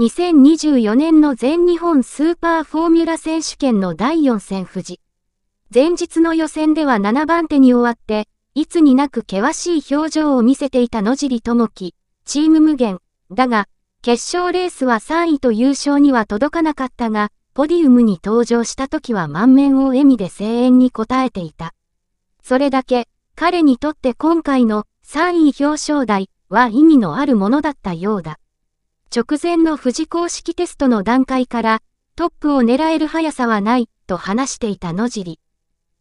2024年の全日本スーパーフォーミュラ選手権の第4戦富士。前日の予選では7番手に終わって、いつになく険しい表情を見せていた野尻智樹、チーム無限。だが、決勝レースは3位と優勝には届かなかったが、ポディウムに登場した時は満面を笑みで声援に応えていた。それだけ、彼にとって今回の3位表彰台は意味のあるものだったようだ。直前の富士公式テストの段階から、トップを狙える速さはない、と話していた野尻。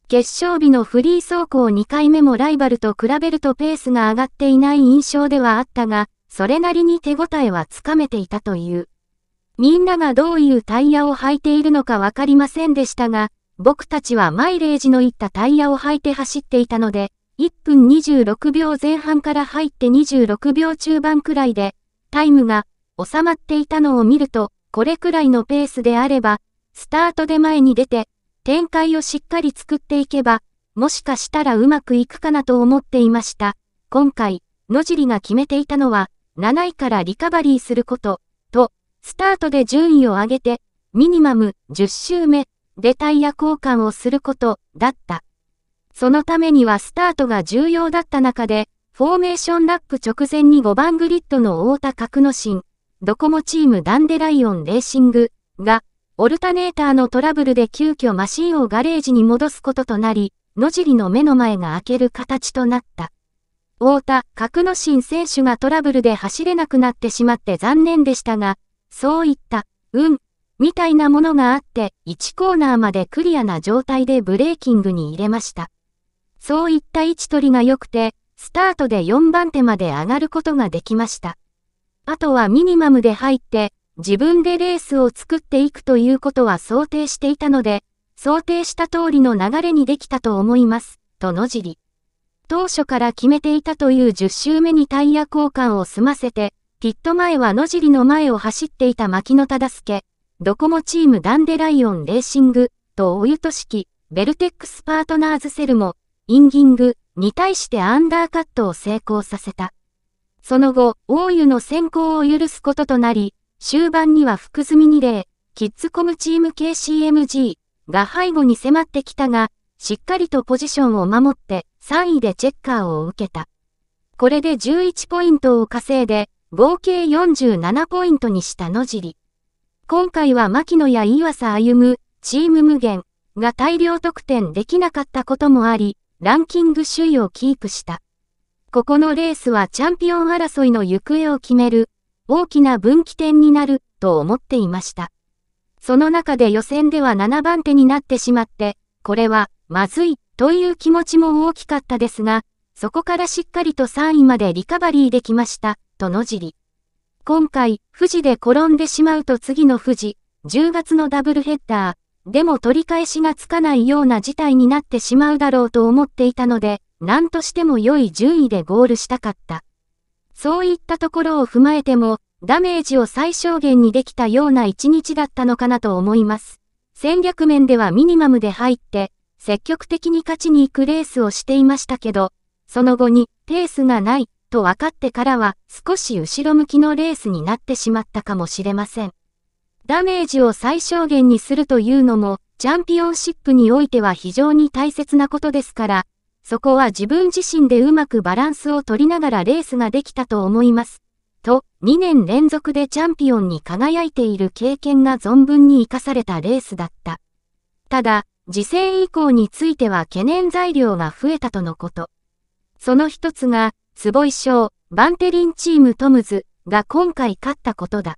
決勝日のフリー走行2回目もライバルと比べるとペースが上がっていない印象ではあったが、それなりに手応えはつかめていたという。みんながどういうタイヤを履いているのかわかりませんでしたが、僕たちはマイレージのいったタイヤを履いて走っていたので、1分26秒前半から入って26秒中盤くらいで、タイムが収まっていたのを見ると、これくらいのペースであれば、スタートで前に出て、展開をしっかり作っていけば、もしかしたらうまくいくかなと思っていました。今回、野尻が決めていたのは、7位からリカバリーすること、と、スタートで順位を上げて、ミニマム10周目でタイヤ交換をすることだった。そのためにはスタートが重要だった中で、フォーメーションラップ直前に5番グリッドの太田角之進、ドコモチームダンデライオンレーシングが、オルタネーターのトラブルで急遽マシンをガレージに戻すこととなり、野尻の目の前が開ける形となった。太田、格之進選手がトラブルで走れなくなってしまって残念でしたが、そういった、うん、みたいなものがあって、1コーナーまでクリアな状態でブレーキングに入れました。そういった位置取りが良くて、スタートで4番手まで上がることができました。あとはミニマムで入って、自分でレースを作っていくということは想定していたので、想定した通りの流れにできたと思います、と野尻。当初から決めていたという10周目にタイヤ交換を済ませて、ピット前は野尻の前を走っていた牧野忠介、ドコモチームダンデライオンレーシング、とおゆとしき、ベルテックスパートナーズセルも、インギングに対してアンダーカットを成功させた。その後、大湯の先行を許すこととなり、終盤には福住2例、キッズコムチーム KCMG が背後に迫ってきたが、しっかりとポジションを守って3位でチェッカーを受けた。これで11ポイントを稼いで、合計47ポイントにした野尻。今回は牧野や岩佐歩む、チーム無限が大量得点できなかったこともあり、ランキング首位をキープした。ここのレースはチャンピオン争いの行方を決める、大きな分岐点になる、と思っていました。その中で予選では7番手になってしまって、これは、まずい、という気持ちも大きかったですが、そこからしっかりと3位までリカバリーできました、とのじり。今回、富士で転んでしまうと次の富士、10月のダブルヘッダー、でも取り返しがつかないような事態になってしまうだろうと思っていたので、何としても良い順位でゴールしたかった。そういったところを踏まえても、ダメージを最小限にできたような一日だったのかなと思います。戦略面ではミニマムで入って、積極的に勝ちに行くレースをしていましたけど、その後にペースがないと分かってからは少し後ろ向きのレースになってしまったかもしれません。ダメージを最小限にするというのも、チャンピオンシップにおいては非常に大切なことですから、そこは自分自身でうまくバランスを取りながらレースができたと思います。と、2年連続でチャンピオンに輝いている経験が存分に活かされたレースだった。ただ、時勢以降については懸念材料が増えたとのこと。その一つが、坪井翔、バンテリンチームトムズが今回勝ったことだ。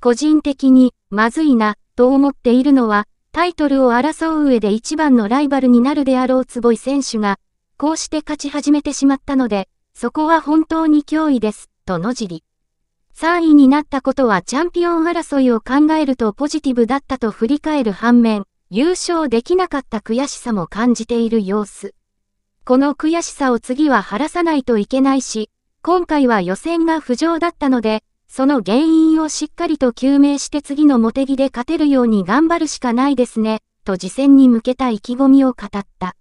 個人的に、まずいな、と思っているのは、タイトルを争う上で一番のライバルになるであろう坪井選手が、こうして勝ち始めてしまったので、そこは本当に脅威です、とのじり。3位になったことはチャンピオン争いを考えるとポジティブだったと振り返る反面、優勝できなかった悔しさも感じている様子。この悔しさを次は晴らさないといけないし、今回は予選が不条だったので、その原因をしっかりと究明して次の茂木で勝てるように頑張るしかないですね、と次戦に向けた意気込みを語った。